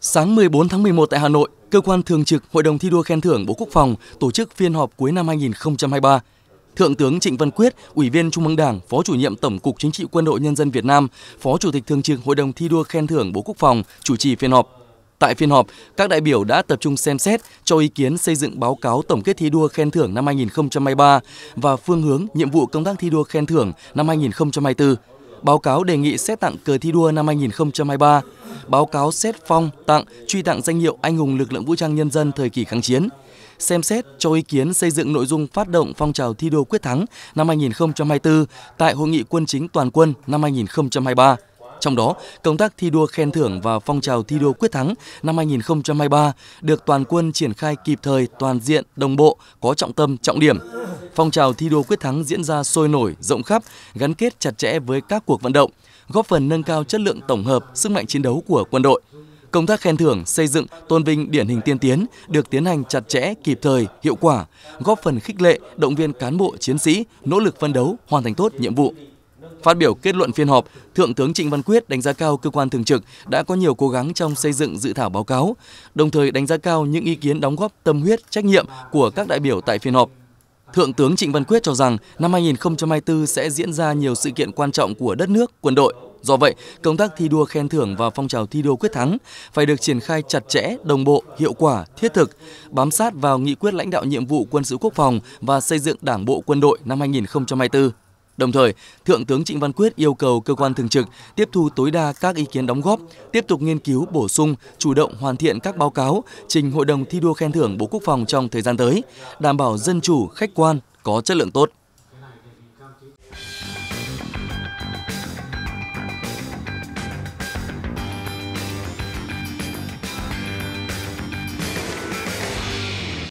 Sáng 14 tháng 11 tại Hà Nội, cơ quan thường trực Hội đồng thi đua khen thưởng Bộ Quốc phòng tổ chức phiên họp cuối năm 2023. Thượng tướng Trịnh Văn Quyết, Ủy viên Trung ương Đảng, Phó chủ nhiệm Tổng cục Chính trị Quân đội Nhân dân Việt Nam, Phó Chủ tịch Thường trực Hội đồng thi đua khen thưởng Bộ Quốc phòng chủ trì phiên họp. Tại phiên họp, các đại biểu đã tập trung xem xét cho ý kiến xây dựng báo cáo tổng kết thi đua khen thưởng năm 2023 và phương hướng nhiệm vụ công tác thi đua khen thưởng năm 2024. Báo cáo đề nghị xét tặng cờ thi đua năm 2023 báo cáo xét phong, tặng, truy tặng danh hiệu anh hùng lực lượng vũ trang nhân dân thời kỳ kháng chiến, xem xét cho ý kiến xây dựng nội dung phát động phong trào thi đua quyết thắng năm 2024 tại Hội nghị quân chính toàn quân năm 2023. Trong đó, công tác thi đua khen thưởng và phong trào thi đua quyết thắng năm 2023 được toàn quân triển khai kịp thời, toàn diện, đồng bộ, có trọng tâm, trọng điểm – phong trào thi đua quyết thắng diễn ra sôi nổi, rộng khắp, gắn kết chặt chẽ với các cuộc vận động, góp phần nâng cao chất lượng tổng hợp, sức mạnh chiến đấu của quân đội. Công tác khen thưởng, xây dựng, tôn vinh điển hình tiên tiến được tiến hành chặt chẽ, kịp thời, hiệu quả, góp phần khích lệ, động viên cán bộ chiến sĩ nỗ lực phân đấu, hoàn thành tốt nhiệm vụ. Phát biểu kết luận phiên họp, Thượng tướng Trịnh Văn Quyết đánh giá cao cơ quan thường trực đã có nhiều cố gắng trong xây dựng dự thảo báo cáo, đồng thời đánh giá cao những ý kiến đóng góp tâm huyết, trách nhiệm của các đại biểu tại phiên họp. Thượng tướng Trịnh Văn Quyết cho rằng năm 2024 sẽ diễn ra nhiều sự kiện quan trọng của đất nước, quân đội. Do vậy, công tác thi đua khen thưởng và phong trào thi đua quyết thắng phải được triển khai chặt chẽ, đồng bộ, hiệu quả, thiết thực, bám sát vào nghị quyết lãnh đạo nhiệm vụ quân sự quốc phòng và xây dựng Đảng bộ quân đội năm 2024. Đồng thời, Thượng tướng Trịnh Văn Quyết yêu cầu cơ quan thường trực tiếp thu tối đa các ý kiến đóng góp, tiếp tục nghiên cứu bổ sung, chủ động hoàn thiện các báo cáo trình Hội đồng thi đua khen thưởng Bộ Quốc phòng trong thời gian tới, đảm bảo dân chủ, khách quan, có chất lượng tốt.